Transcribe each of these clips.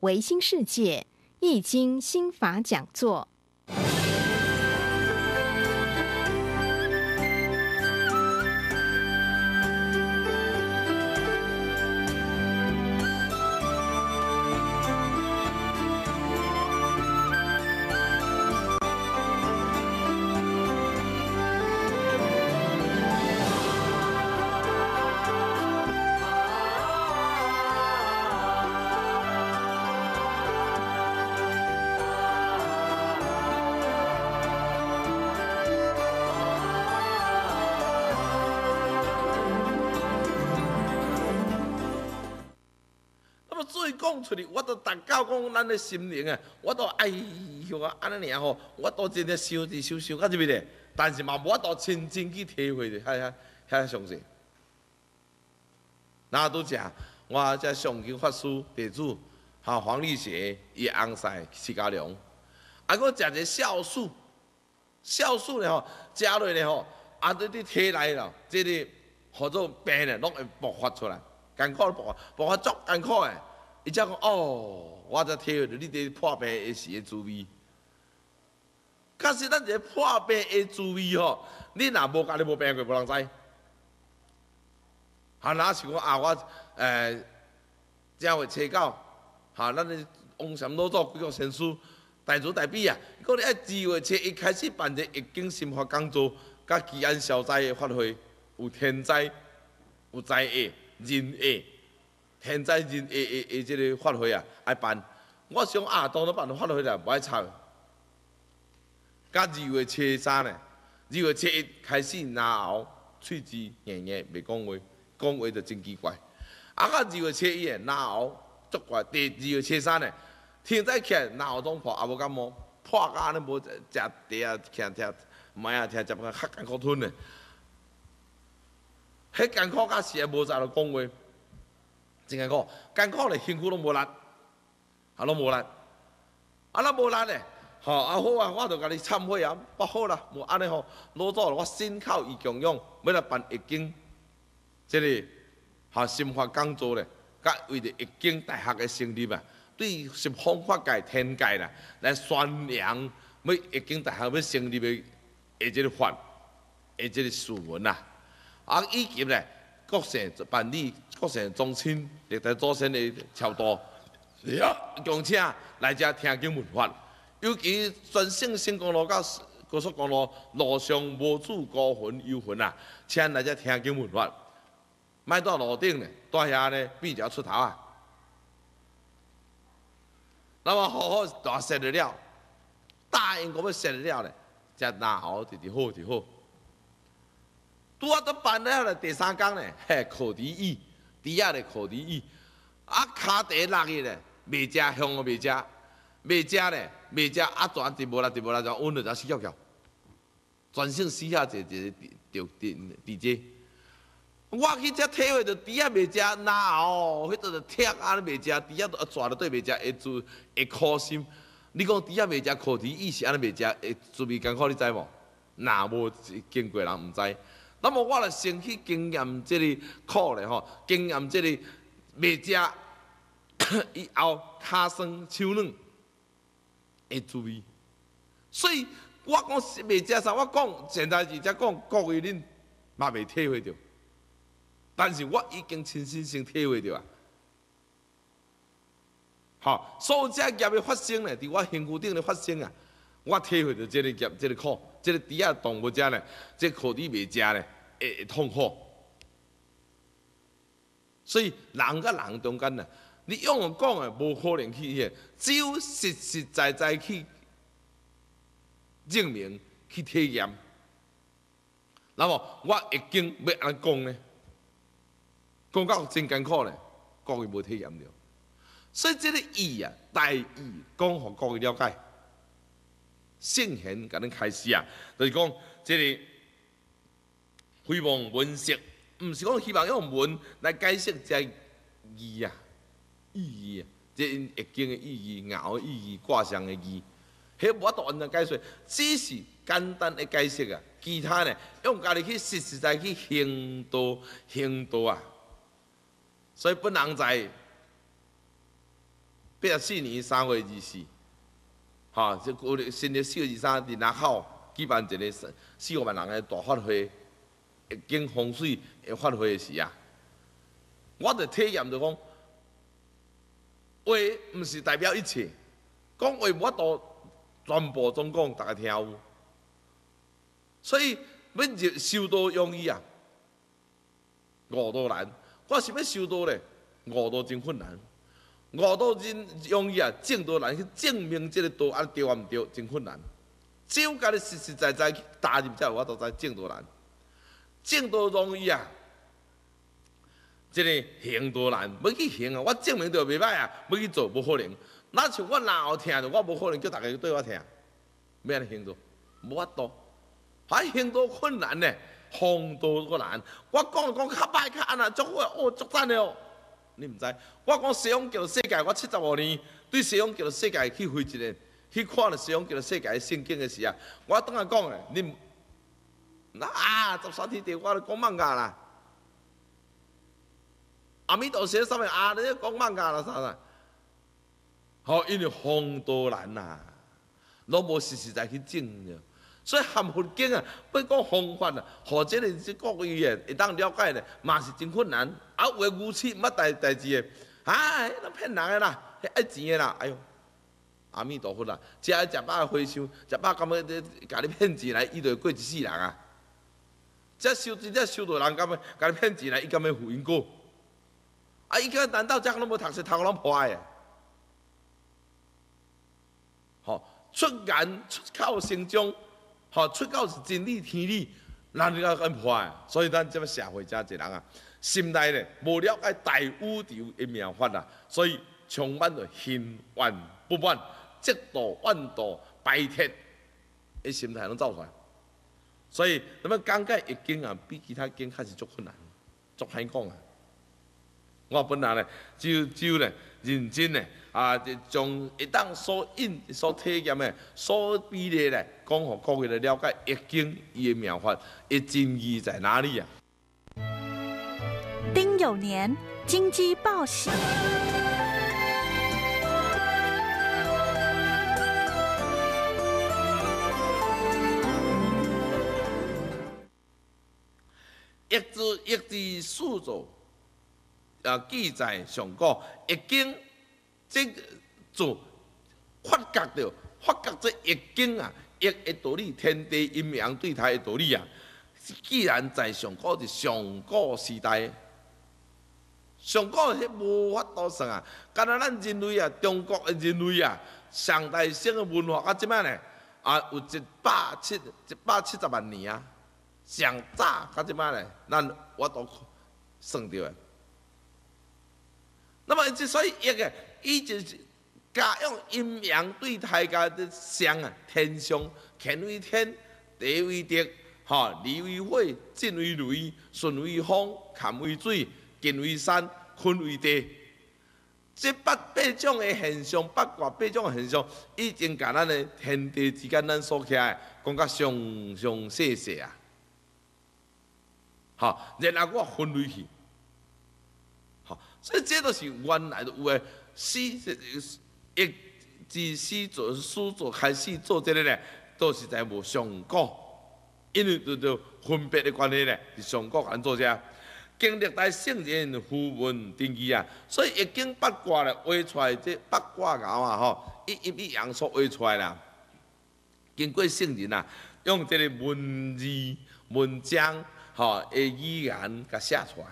维新世界《易经新法》讲座。出去，我都达到讲咱的心灵啊！我都哎呦啊，安尼尔吼，我都真正修治修修到是袂呢？但是嘛，我都亲身去体会着，遐遐遐详细。那都食，我只上级法师、地主、哈黄立杰、伊翁西、徐家良，啊，佮食只酵素。酵素呢吼，食落来吼，啊，你你体内了，即个何作病呢，拢会爆发出来，艰苦爆发，爆发足艰苦诶。伊才讲哦，我才体会着你伫破病的时的滋味。可是咱这破病的滋味吼，你若无家己无病过，无人知。哈、啊，若是讲啊，我诶，正会切到，啊，咱的往禅老祖几个先师，代主代悲啊，伊讲你爱智慧切，伊开始办一个易经心法工作，甲吉安消灾的发挥，有天灾，有灾厄，人厄。现在人，诶诶诶，即个发挥啊，爱办。我想啊，当都办到发挥啦，唔爱操。甲二月初三呢，二月七开始若后喙齿硬硬，袂讲话，讲话就真奇怪。啊，甲二月七诶若后足怪。第二月初三呢，天在起若后中破，啊，无感冒，破甲咧，无，食茶啊，天天，买啊天食不较艰苦吞呢。迄艰苦个事，无在了讲话。真艰苦，艰苦咧，辛苦拢无力，啊，拢无力，啊咱无力咧，吼，啊好啊，我著甲你忏悔啊，不好啦，无安尼吼，老早我心口伊强勇，要来办易经，即个哈心法讲座咧，甲为着易经大学嘅胜利啊，对是方法界天界啦，来宣扬，要易经大学要胜利诶，诶，即个法，诶，即个书文啊，啊以及咧。各省办理各省中心，亦在做些的超度，是啊，况且来家听经闻法，尤其全省新公路、高速公路路上无主高分优分啊，请来家听经闻法。卖到路顶呢，大遐呢比条出头啊。那么好好大食得了，答应我们食得了，才拿好就几好几好。拄啊，到办了了第三工呢，烤地鱼，底啊咧，烤地鱼，啊，卡第落去呢，袂食香个袂食，袂食呢，袂食啊，全直无啦，直无啦，全温个全死翘翘，全剩死下只只着着 DJ。我去只体会着底下袂食，那哦，迄阵着拆，啊，你袂食，底下着啊，蛇着对袂食，会做会苦心。你讲底下袂食课题鱼是安尼袂食，会特味艰苦，你知无？那无经过人毋知。那么我来先去经验这里苦嘞吼，经验这里未吃以后擦伤手软会注意，所以我讲未吃啥，我讲前代是才讲，各位恁嘛未体会着，但是我已经亲身心体会着啊，好，所有这业的发生呢，伫我身躯顶的发生啊。我体会到这个夹、这个苦、这个底下动物食咧，这苦你未食咧，会痛苦。所以人甲人中间呐，你用讲诶，无可能去，只有实实在在去证明、去体验。那么我已经要安尼讲呢？讲到真艰苦呢，各位无体验着，所以这个意啊，大意，讲互各位了解。圣贤甲你开始啊，就是讲即个窥望文字，毋是讲希望用文来解释这义啊，意义啊，因易经的意义，咬嘅意义，卦象的意，迄无度安怎解释，只是简单的解释啊，其他呢，用家己去实实在在去行道，行道啊，所以本人在八四年三月二四。哈！即过新历四月二十三伫门口举办一个四五万人的大发会，经风水发会时啊，我就体验着讲，话毋是代表一切，讲话我都全部总讲大家听。有。所以要入修道容易啊，五道难。我是要修道咧，五道真困难。五道人容易啊，证多人去证明这个道，啊尼对毋唔对，真困难。只有甲你实实在在去踏入之后，我都知证多人，证多容易啊，即个行多难。要去行啊，我证明著袂歹啊，要去做无可能。那像我难听著，我无可能叫大家对我听，咩呢？行做，无法度。还行多困难呢，行多困难。我讲讲较歹较安难，做我哦，做赞了。你毋知，我讲西方叫做世界，我七十五年对西方叫做世界去回忆，去看了西方叫做世界圣境的时啊，我当下讲的，你唔那啊十三天地，我都讲忘咖啦，阿弥陀佛上面啊，你讲忘咖啦，啥啦，好因为风多难呐，拢无实实在去敬着。所以含佛经啊，不讲方法啊，或者你即国语言会当了解咧，嘛是真困难。啊，有诶，无吃乜捌代志诶，啊，那骗人诶啦，迄爱钱诶啦，哎哟，阿弥陀佛啦！食一食饱就灰心，食饱感要你，教你骗钱来，伊就过一世人啊！遮收正收着人感要甲你骗钱来，伊敢要因果？啊，伊个难道遮拢无读册头拢坏诶？吼，出言出口成章。好，出到是真理天理，难了安坏，所以咱即个社会，遮一人啊，心态咧无了解大宇宙的妙法啦，所以充满着心怨不满，嫉妒、怨妒、败天，伊心态拢走出来。所以那么讲解易经啊，比其他经较是足困难，足很讲啊。我本来咧，只有咧，认真咧。啊，就从一当所印、所体验诶所比例咧，讲互各位来了解《易经》伊诶妙法，《易经》伊在哪里啊？丁酉年，金鸡报喜。《一字一字数着，啊，记载上古《易经》。即做发觉到，发觉这易经啊，易的道理，天地阴阳对它的道理啊。既然在上古，是上古时代，上古迄无法度算啊。敢若咱认为啊，中国诶人类啊，上大性的文化，甲即卖呢？啊，有一百七一百七十万年啊，上早甲即卖咧，咱我都算着诶。那么之所以一个，伊就是教用阴阳对大家的相啊，天上乾为天，地为地，哈，离为火，震为雷，顺为风，坎为水，艮为山，坤为地。这八八种的现象，八卦八种现象，已经将咱的天地之间咱所起来，讲个详详细细啊，哈。然后我分类去，哈，所以这都是原来有诶。诗一自诗作、书作开始做这个呢，都是在无上古，因为就就分别的关系呢，是上古安做者。经历在圣人赋文定义啊，所以易经八卦咧画出这八卦勾啊吼，一一笔一阳所画出来啦。经过圣人啊，用这个文字、文章吼，的语言甲写出来。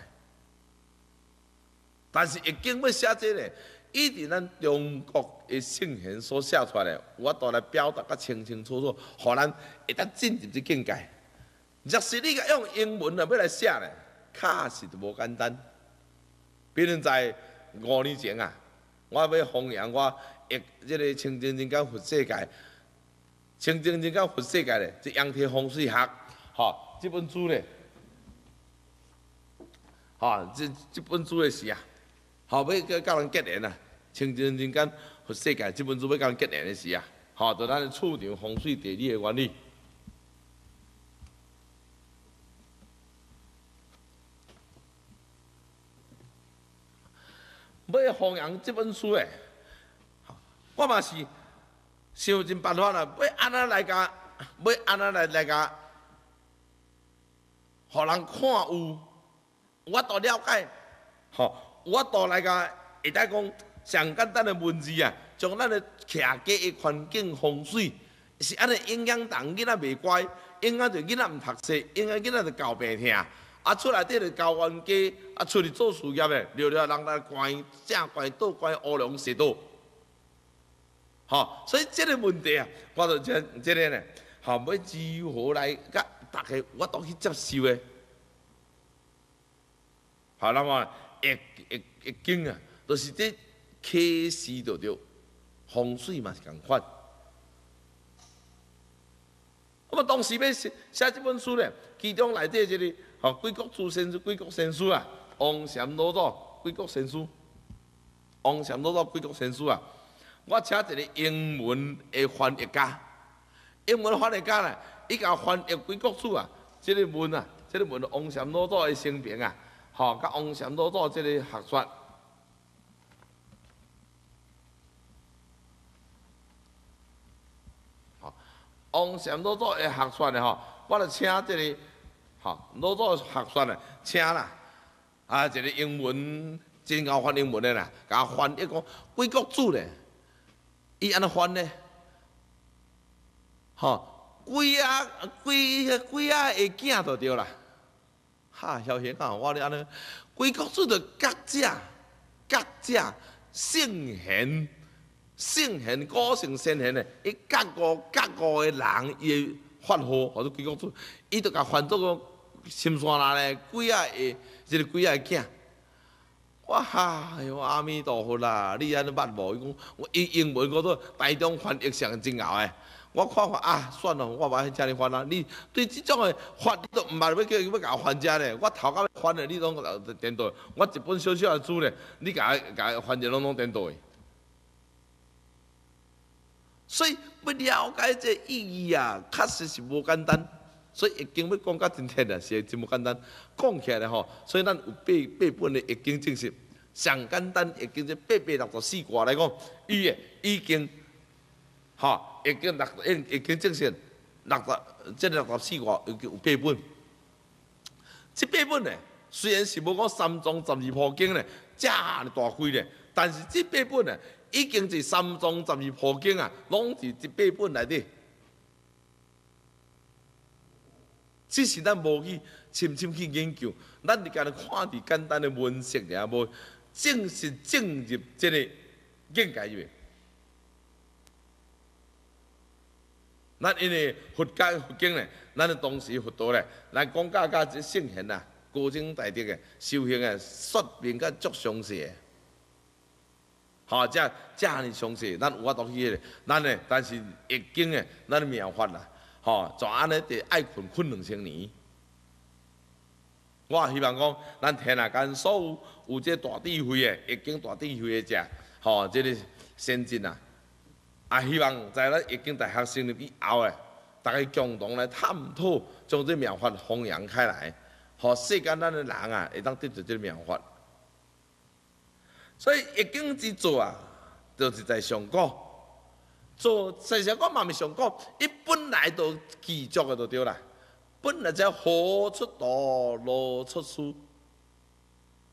但是易经要写这个。伊伫咱中国诶圣贤所写出来诶，我都来表达较清清楚楚，互咱会当进入即境界。若是你个用英文来要来写咧，确实无简单。比如在五年前啊，我要弘扬我一即个清净人间佛世界，清净人间佛世界咧，即阳天风水学，吼，即本书咧，吼，即即本书诶是啊。吼，要个教人结缘啊，前阵间和世界即本书要教人结缘的是啊，吼，著咱的处场风水地理的原理，要弘扬这本书诶，我嘛是想尽办法啦，要安怎来教，要安怎来来教，互人看有，我都了解，吼。我倒来个，会当讲上简单的文字啊，从咱的徛家的环境风水，是安尼影响到囡仔袂乖，影响着囡仔唔读书，影响囡仔就教病痛，啊，厝内底就交冤家，啊，出去做事业的，聊聊人来关，正怪倒怪乌龙世多，吼，所以这个问题啊，我做真这个呢，后尾只有来甲大家我都去接受的，好，那么。一、一、一景啊，都是这启示到着风水嘛是咁法。我嘛当时要写这本书咧，其中内底一个，吼贵国诸先贵国先师啊，王禅老祖，贵国先师，王禅老祖，贵国先师啊。我请一个英文的翻译家，英文翻译家咧，伊够翻译贵国书啊，这个文啊，这个文王禅老祖的生平啊。吼，甲王城卤煮即个学算。王翁城卤煮的学算的吼，我着请即个。吼，卤煮的学算的请啦。啊，一个英文，真够翻英文的啦，甲翻译讲归国主咧，伊安尼翻咧，吼，几啊？几迄几啊？会惊就对啦。哈！消闲啊！我咧安尼，规国子的各家各家圣贤圣贤个性圣贤的，一各五各五的人伊发号或者规国子，伊就甲犯作个心酸啦咧，鬼啊诶，即个鬼啊诶囝。哇哈！有阿弥陀佛啦！你安尼捌无？伊讲我英文讲都带中翻译上真牛诶。我看法啊，算了，我唔爱请你翻了。你对这种的法，你都唔系要叫要我翻只咧。我头壳咧翻咧，你拢颠倒。我一本小小的书咧，你家家翻只拢拢颠倒。所以不了解这意义啊，确实是无简单。所以易经要讲到真天了，是真无简单。讲起来吼，所以咱有八八本的易经证实，上简单易经只八百六十四卦来讲，伊的已经，哈。已经六，已经证实，六十，即六十四卦有八本。这八本呢，虽然是无讲三藏十二部经咧，正大开咧，但是这八本呢，已经是三藏十二部经啊，拢是这八本内的。只是咱无去深深去研究，咱就干咧看伫简单的文字咧，无正式进入这个境界入面。咱因为佛教佛经咧，咱的当时佛陀咧，咱讲加加即圣贤啊，高僧大德的修行嘅，说明佮足详细，吼，即即很详细，咱有法度去咧，咱咧但是易经的咱念法啦，吼，就安尼就爱困困两千年。我希望讲，咱天下间所有有这大智慧的，易经大智慧者，吼，即个先进啊。啊！希望在咱易经大学成立以后咧，大家共同来探讨，将这妙法弘扬开来，让世间的人啊会当得到这妙法。所以易经之做啊，就是在上古，做实际上我嘛咪上古，一本来都记住的就对啦。本来在河出道，路出书，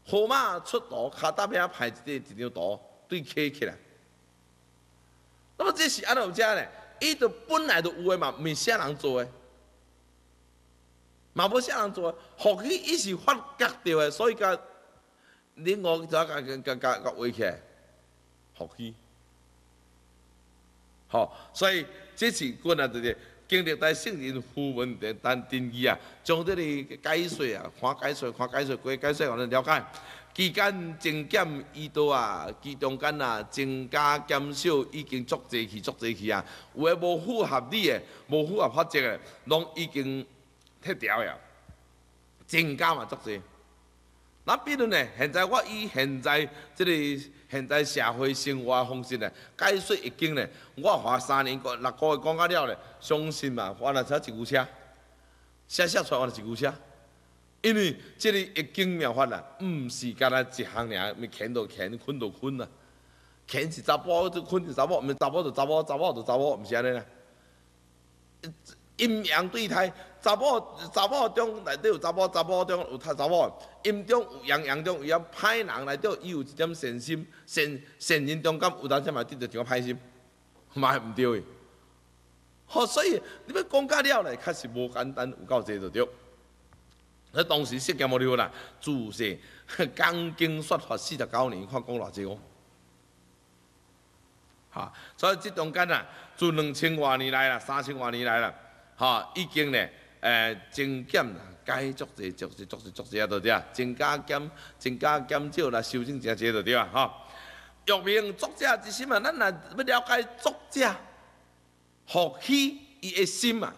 河马出道，它代表牌一的一张图，对起起来。那么这是安怎讲呢？伊就本来就有诶嘛，毋是啥人做诶，嘛无啥人做诶，学习伊是发格调诶，所以讲你我做啊格格格格位起学习，吼，所以这是困难之地。经历在圣人互问题，但近期啊，将这个解释啊，看解释，看解释，归解释，让人了解。期间增减伊都啊，其中间啊，增加减少已经足侪去足侪去啊。有诶无符合你诶，无符合法则诶，拢已经踢掉啊，增加嘛足侪。那比如呢？现在我以现在这里现在社会生活方式呢，解说易经呢，我花三年个六个月讲到了，呢，相信嘛，发了才一古车，出来我了一古车。因为这里易经妙法啊，唔是干那一行两，咪乾到乾，困到困啊，乾是查甫这困是杂波，咪查甫就查波，查波就查波，唔是安尼啊？阴阳对台。查某查某中内底有查某，查某中有他查某，阴中有阳，阳中有遐歹人。内底伊有一点善心，善善人中间有单些嘛，得着种个歹心，嘛毋对的。好，所以你要讲加了咧，确实无简单，有够侪就对。那当时世界末日啦，自是《金刚说法》四十九年，看讲偌济哦。哈，所以这中间啊，自两千多年来啦，三千多年来啦，哈，已经咧。诶，增减啦，解作者，作者，作者，作者啊，对啊？增加减，增加减少啦，修正者下，这就对啊，吼。玉明作者之心啊，咱若要了解作者，学习伊的心啊？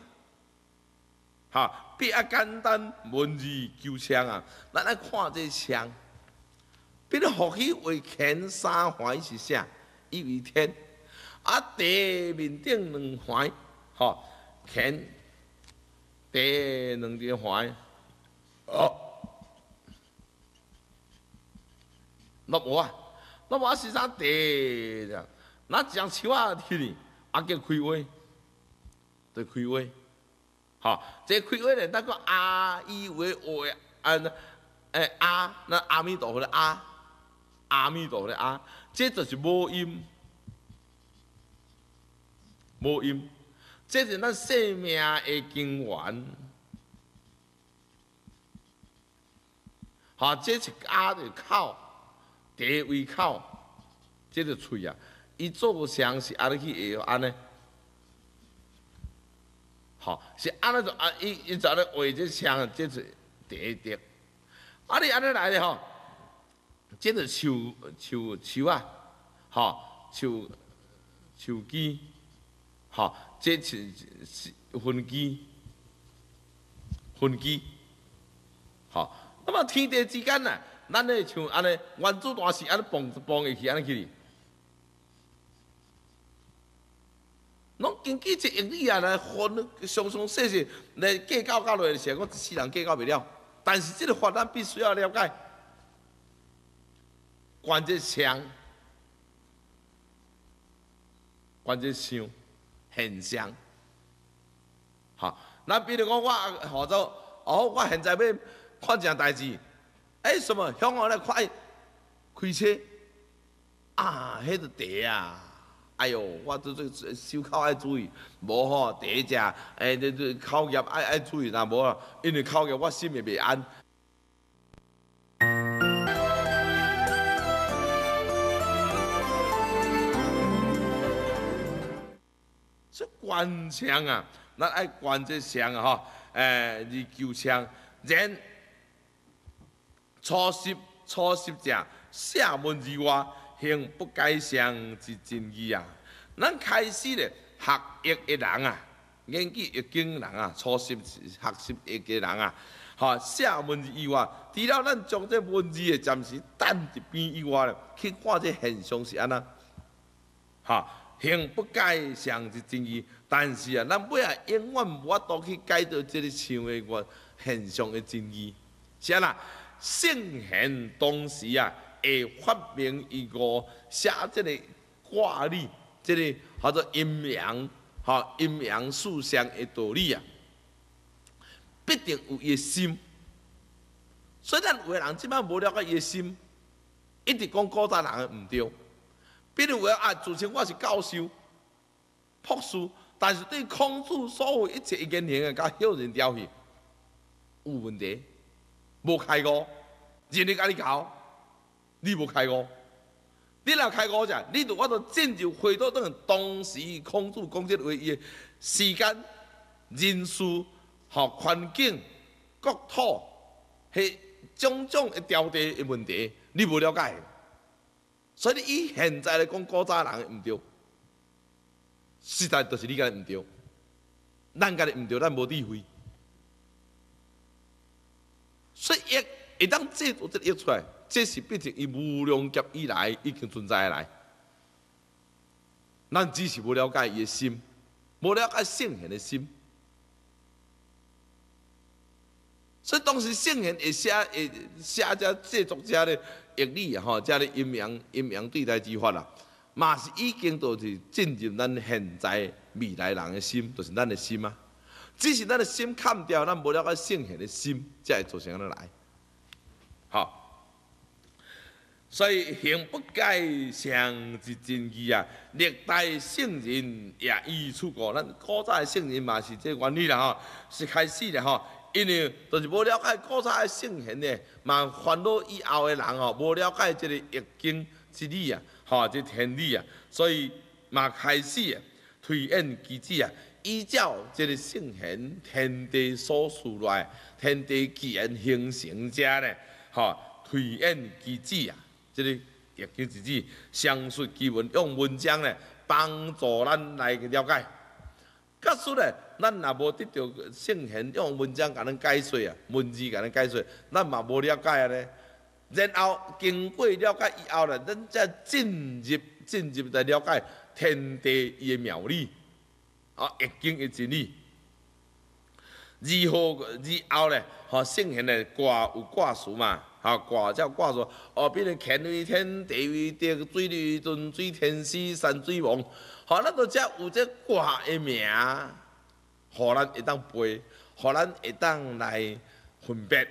哈，别啊简单文字求强啊，咱来看这比如学习为天三环是啥？一为天，啊地面顶两环，吼天。得两句话，哦，那我啊，那啊是啥得这样，那讲笑话去哩，啊叫开花，就开花，哈，这开胃嘞，那个阿以为我诶，诶阿那阿弥陀佛的阿，阿弥陀佛的阿，这就是无音，无音。这是咱生命诶根源。哈，这是家咧口，第一位口，这是嘴啊。伊做相是安尼去会下安尼。哈，是安尼就啊？伊伊做咧为即相，即是第一滴。阿咧安尼来呢？吼，这是手手手啊，哈，手手机，哈。这、是、是分机、分机，好。那么天地之间啊，咱咧像安尼，原子大事安尼崩、崩下去安尼去哩。侬根据一亿里啊来分，详详细细来计较到落来是，我一世人计较未了。但是这个法咱必须要了解，关键想，关键想。现象。好，那比如讲，我何做？哦，我现在要看件代志。哎，什么？向我来快开车。啊，迄个茶啊！哎呦，我做做手口爱注意，无好茶食。哎，这这口业爱爱注意啦，无因为口业我心也袂安。关象啊，咱爱关这象啊，哈，诶，二九象，然初十初十者，写文字外，行不改常之真义啊。咱开始咧学业一人啊，研究一经人啊，初十学习一个人啊，哈，写文字外，除了咱将这文字暂时等一边以外咧，去看这现象是安那，哈。形不改上是真义，但是啊，咱尾啊永远无法度去解读即个像为我现象的真是知啦？圣贤当时啊，会发明一个写即个卦理，即个叫做阴阳，学阴阳四象的道理啊，必定有野心。虽然的人即摆无了解野心，一直讲古代人唔对。比如话啊，自称我是教授、博士，但是对孔子所有一切言行的教人教学有问题，无开悟，人家家你搞，你无开悟，你若开悟者，你在我在进入回到当当时孔子工作为伊的时间、人数、和环境、国土，迄种种的条件的问题，你无了解。所以，伊现在来讲，古早人毋对，实在就是你家己对，咱家己毋对，咱无智慧。所以，会当组织这出来，这是毕竟伊无量劫以来已经存在的来。咱只是无了解伊的心，无了解圣贤的心。所以，当时圣贤会写，会写这作者咧。道理啊，吼，即个阴阳阴阳对待之法啦，嘛是已经就是进入咱现在未来人的心，就是咱的心啊。只是咱的心砍掉，咱无了个圣贤的心，才会做成安尼来，吼。所以行不改常是真义啊，历代圣人也易出过，咱古早代圣人嘛是这原理啦，吼，是开始的，吼。因为就是无了解古刹的圣贤呢，嘛烦恼以后的人哦，无了解即个易经之理啊，吼，即天理啊，所以嘛开始啊推演之子啊，依照即个圣贤天地所述来，天地既然形成者呢，吼，推演之子啊，即个易经之子，上述几本用文章呢帮助咱来了解，结束呢。咱若无得到圣贤用文章甲咱解说啊，文字甲咱解说，咱嘛无了解勒。然后经过了解以后咧，咱才进入进入来了解天地伊个妙理，啊，一经一真理。二后二后咧，吼圣贤勒卦有卦数嘛，卦才有卦数，哦，比如乾为天，地为地，水为尊，水天师，山水王，吼，咱就则有这卦个名。何咱会当背？何咱会当来分辨？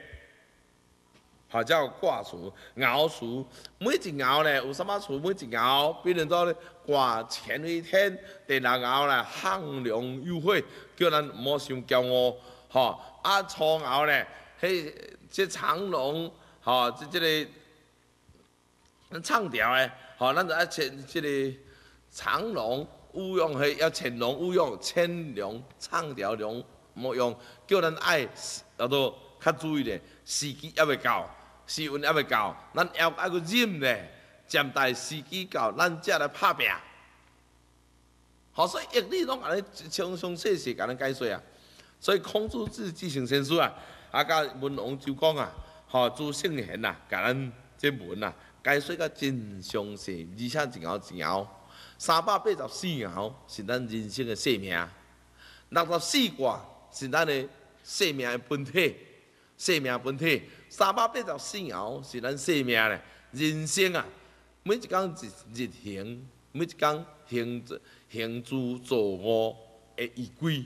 或者挂树、咬树，每一咬呢有什么树？每一咬，比如说挂前一天，第二咬呢限量优惠，叫咱莫想骄傲，吼！啊，初咬呢，嘿，这长龙，吼，这即个唱调呢，吼，咱就啊切这个长龙。勿用系要轻量，勿用轻量，唱条量唔用，叫咱爱那个较注意点，时机还未到，时运还未到，咱要爱佫忍咧，暂待时机到，咱才来拍拼。好，所以一理拢安尼详详细细甲咱解说啊，所以孔子字字成先书啊，啊，甲文王周公啊，吼，朱圣贤啊，甲咱这文啊，解说甲真详细，而且真好真好。三百八十四爻是咱人生的性命，六十四卦是咱的性命的本体，性命本体。三百八十四爻是咱性命的人生啊，每一工日日行，每一工行行诸作恶的依归。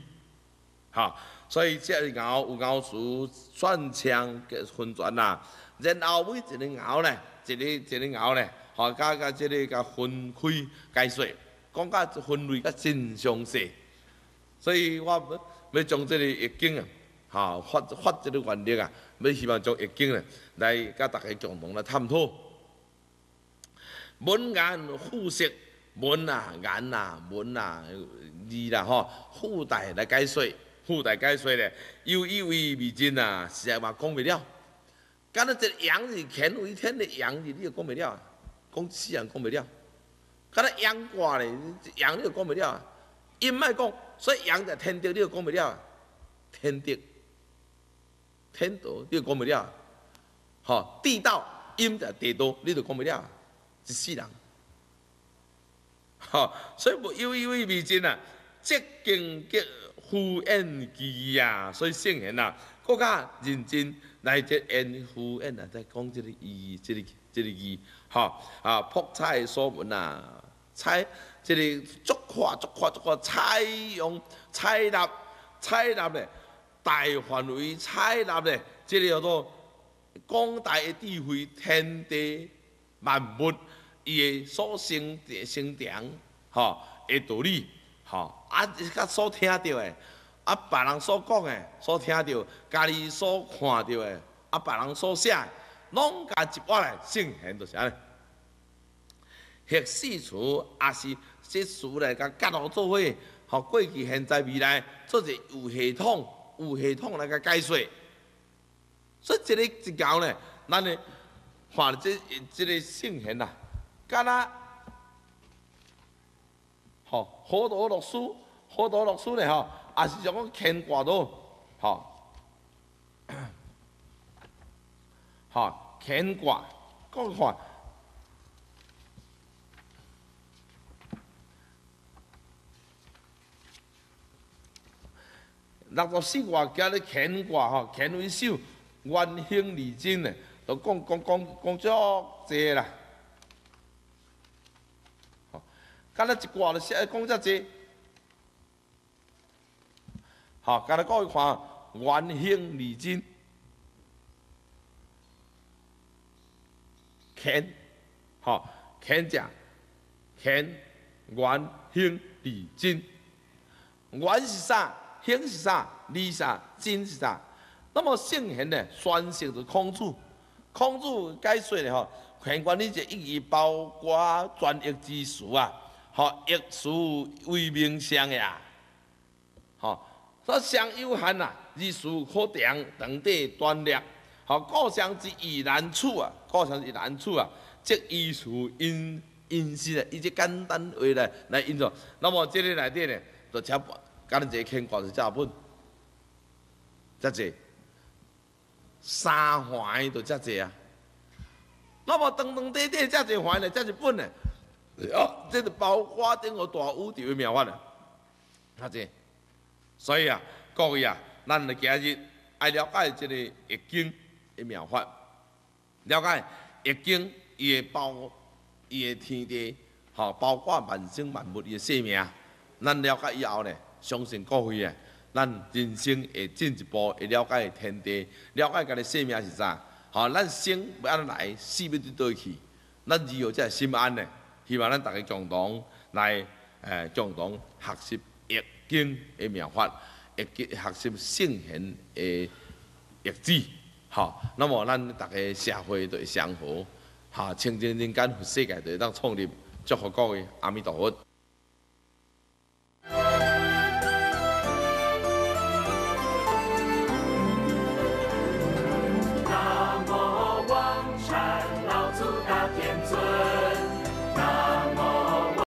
哈，所以这爻有爻数串唱个循环呐，然后每一里熬咧，一个一里熬咧。加加，即个加分开解说，讲加分类加真详细。所以我欲欲将即个疫经啊，哈发发即个问题啊，欲希望将经症来甲大家共同来探讨。文言、副释、文啊、言啊、文啊、字啦吼，附带来解说，附带解说咧，又以为未真啊，实在话讲未了。今日只养以钱为天的养字，你又讲未了。啊？讲死人讲不了，敢若阳卦嘞，阳你又讲不了，啊，阴脉讲，所以阳在天德，你又讲不了，啊，天德，天道你又讲不了，吼，地道阴在地道，你都讲不了，一世人，吼，所以无有一位秘真啊，即境界夫言吉啊，所以圣人呐。更加认真来这演呼应啊！在讲这个意，这个这个意，哈啊！破财所门啊！财，这个足快足快足快！采用采纳采纳嘞，大范围采纳嘞，这里叫做广大的智慧，天地万物，伊会所生生长，哈的道理，哈啊！所听到的。啊！别人所讲的、所听到、家己所看到的，啊！别人所写，拢加一过来，性行就是安尼。迄四处也是即事来甲结合做伙，互过去、现在、未来，做一有系统、有系统来甲解说。以一个一条呢，咱呢看即、即个性行啦，敢若好好多老师，好多老师呢吼。也是种牵挂咯。吼，吼 牵挂，讲个话，六十四话家你牵挂吼，牵挂一首《远行离人》咧，都讲讲讲讲遮济啦，吼，刚才一挂就讲遮济，好，再来讲一款元形礼金，钱，好，钱奖，钱元形礼金，元是啥？形是啥？礼啥？金是啥？那么姓钱的，双姓是孔子。孔子解说的吼，全关你这一包括专业技术啊，好，技术为名相呀，好。说相有限啊，易事可长长地断裂，好，故乡之易难处啊，故乡之难处啊，即意思因因是啊，以只简单话来来印上。那么这里来底呢，就且不讲这牵挂是几本？只只三环就只只啊。那么长长短短只只环呢，只只本呢？哦，即就包括顶个大屋，地有咩法呢？阿姐。所以啊，各位啊，咱今日爱了解这个易经的妙法，了解易经，伊会包，伊的天地，吼，包括万生万物伊的生命。咱了解以后呢，相信各位啊，咱人生会进一步会了解天地，了解家己生命是啥，吼，咱生要安尼来，死要对倒去，咱只有才心安呢？希望咱大家共同来，诶，共同学习。经的妙法，以及学习圣贤的业绩。哈。那么，咱大家社会会祥和，哈，清净人间世界，会当创立，祝福各位阿弥陀佛。